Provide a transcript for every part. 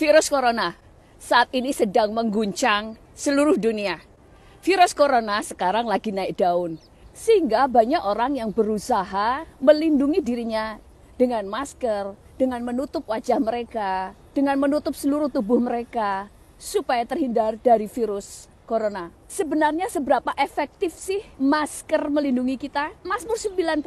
Virus corona saat ini sedang mengguncang seluruh dunia. Virus corona sekarang lagi naik daun, sehingga banyak orang yang berusaha melindungi dirinya dengan masker, dengan menutup wajah mereka, dengan menutup seluruh tubuh mereka, supaya terhindar dari virus corona. Sebenarnya seberapa efektif sih masker melindungi kita? Masmur 91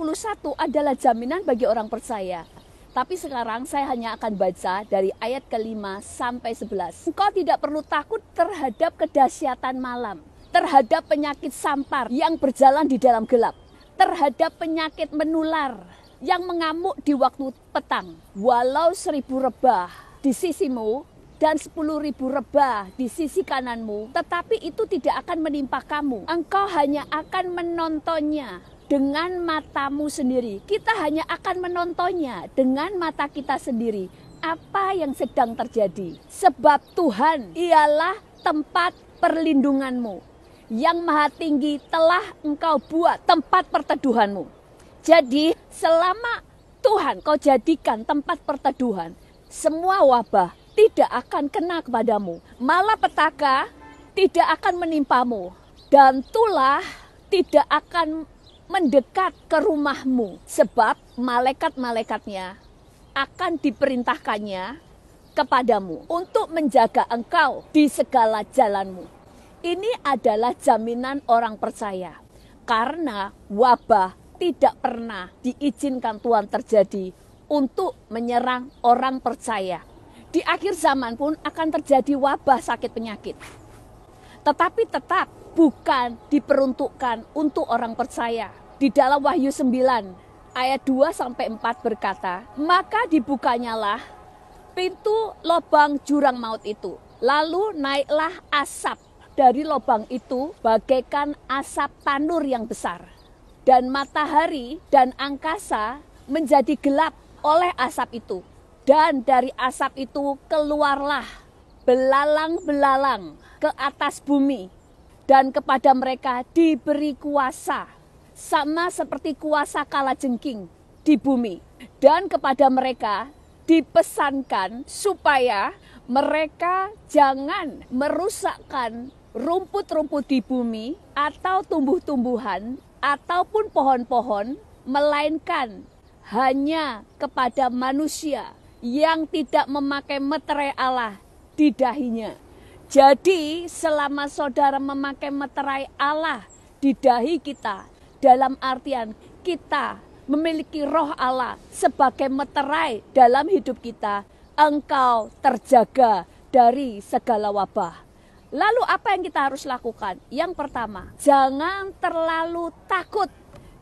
adalah jaminan bagi orang percaya. Tapi sekarang saya hanya akan baca dari ayat kelima sampai sebelas. Engkau tidak perlu takut terhadap kedahsyatan malam, terhadap penyakit sampar yang berjalan di dalam gelap, terhadap penyakit menular yang mengamuk di waktu petang. Walau seribu rebah di sisimu dan sepuluh ribu rebah di sisi kananmu, tetapi itu tidak akan menimpa kamu. Engkau hanya akan menontonnya dengan matamu sendiri. Kita hanya akan menontonnya dengan mata kita sendiri. Apa yang sedang terjadi? Sebab Tuhan ialah tempat perlindunganmu. Yang Maha Tinggi telah engkau buat tempat perteduhanmu. Jadi, selama Tuhan kau jadikan tempat perteduhan, semua wabah tidak akan kena kepadamu. malah petaka tidak akan menimpamu. Dan tulah tidak akan mendekat ke rumahmu sebab malaikat-malaikatnya akan diperintahkannya kepadamu untuk menjaga engkau di segala jalanmu. Ini adalah jaminan orang percaya karena wabah tidak pernah diizinkan Tuhan terjadi untuk menyerang orang percaya. Di akhir zaman pun akan terjadi wabah sakit penyakit. Tetapi tetap bukan diperuntukkan untuk orang percaya. Di dalam Wahyu 9 ayat 2 sampai 4 berkata, "Maka dibukanyalah pintu lobang jurang maut itu. Lalu naiklah asap dari lobang itu bagaikan asap tanur yang besar. Dan matahari dan angkasa menjadi gelap oleh asap itu. Dan dari asap itu keluarlah belalang-belalang ke atas bumi dan kepada mereka diberi kuasa sama seperti kuasa kala jengking di bumi dan kepada mereka dipesankan supaya mereka jangan merusakkan rumput-rumput di bumi atau tumbuh-tumbuhan ataupun pohon-pohon melainkan hanya kepada manusia yang tidak memakai meterai Allah di dahinya. Jadi selama saudara memakai meterai Allah di dahi kita, dalam artian kita memiliki roh Allah sebagai meterai dalam hidup kita, engkau terjaga dari segala wabah. Lalu apa yang kita harus lakukan? Yang pertama, jangan terlalu takut.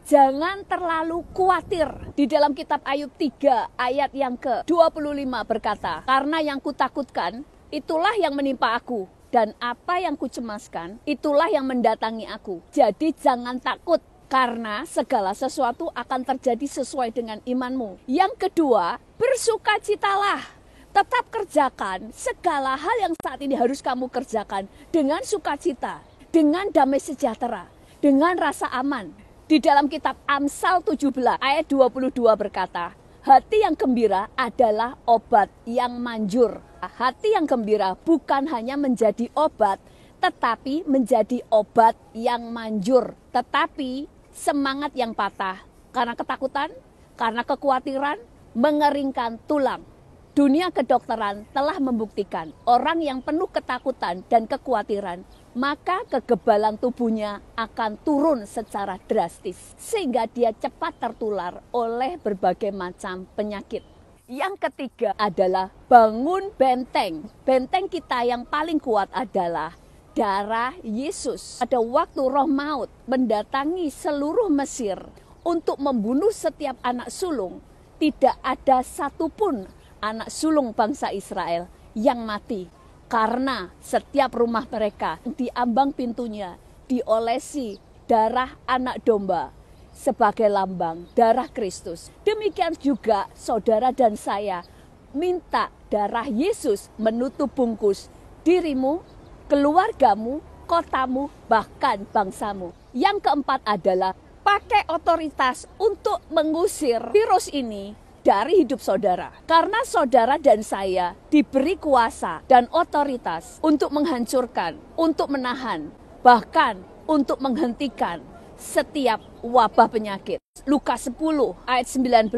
Jangan terlalu khawatir. Di dalam kitab Ayub 3 ayat yang ke-25 berkata, "Karena yang kutakutkan itulah yang menimpa aku dan apa yang kucemaskan itulah yang mendatangi aku. Jadi jangan takut karena segala sesuatu akan terjadi sesuai dengan imanmu. Yang kedua, bersukacitalah. Tetap kerjakan segala hal yang saat ini harus kamu kerjakan dengan sukacita, dengan damai sejahtera, dengan rasa aman. Di dalam kitab Amsal 17 ayat 22 berkata, Hati yang gembira adalah obat yang manjur. Hati yang gembira bukan hanya menjadi obat, tetapi menjadi obat yang manjur. Tetapi semangat yang patah karena ketakutan, karena kekhawatiran, mengeringkan tulang. Dunia kedokteran telah membuktikan orang yang penuh ketakutan dan kekhawatiran maka kegebalan tubuhnya akan turun secara drastis, sehingga dia cepat tertular oleh berbagai macam penyakit. Yang ketiga adalah bangun benteng. Benteng kita yang paling kuat adalah darah Yesus. Pada waktu roh maut mendatangi seluruh Mesir untuk membunuh setiap anak sulung, tidak ada satupun anak sulung bangsa Israel yang mati karena setiap rumah mereka diambang pintunya diolesi darah anak domba sebagai lambang darah Kristus. Demikian juga saudara dan saya minta darah Yesus menutup bungkus dirimu, keluargamu, kotamu, bahkan bangsamu. Yang keempat adalah pakai otoritas untuk mengusir virus ini dari hidup saudara. Karena saudara dan saya diberi kuasa dan otoritas untuk menghancurkan, untuk menahan, bahkan untuk menghentikan setiap wabah penyakit. Lukas 10 ayat 19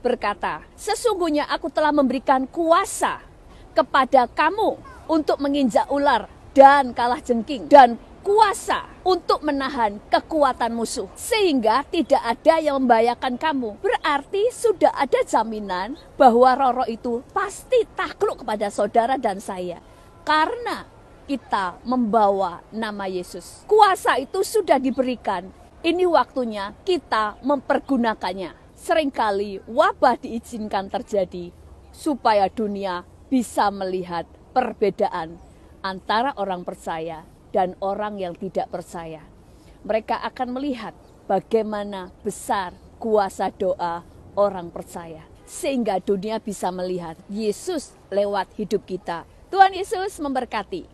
berkata, Sesungguhnya aku telah memberikan kuasa kepada kamu untuk menginjak ular dan kalah jengking dan kuasa untuk menahan kekuatan musuh sehingga tidak ada yang membahayakan kamu. Berarti sudah ada jaminan bahwa Roro itu pasti takluk kepada saudara dan saya. Karena kita membawa nama Yesus. Kuasa itu sudah diberikan. Ini waktunya kita mempergunakannya. Seringkali wabah diizinkan terjadi supaya dunia bisa melihat perbedaan antara orang percaya dan orang yang tidak percaya. Mereka akan melihat bagaimana besar kuasa doa orang percaya, sehingga dunia bisa melihat Yesus lewat hidup kita. Tuhan Yesus memberkati.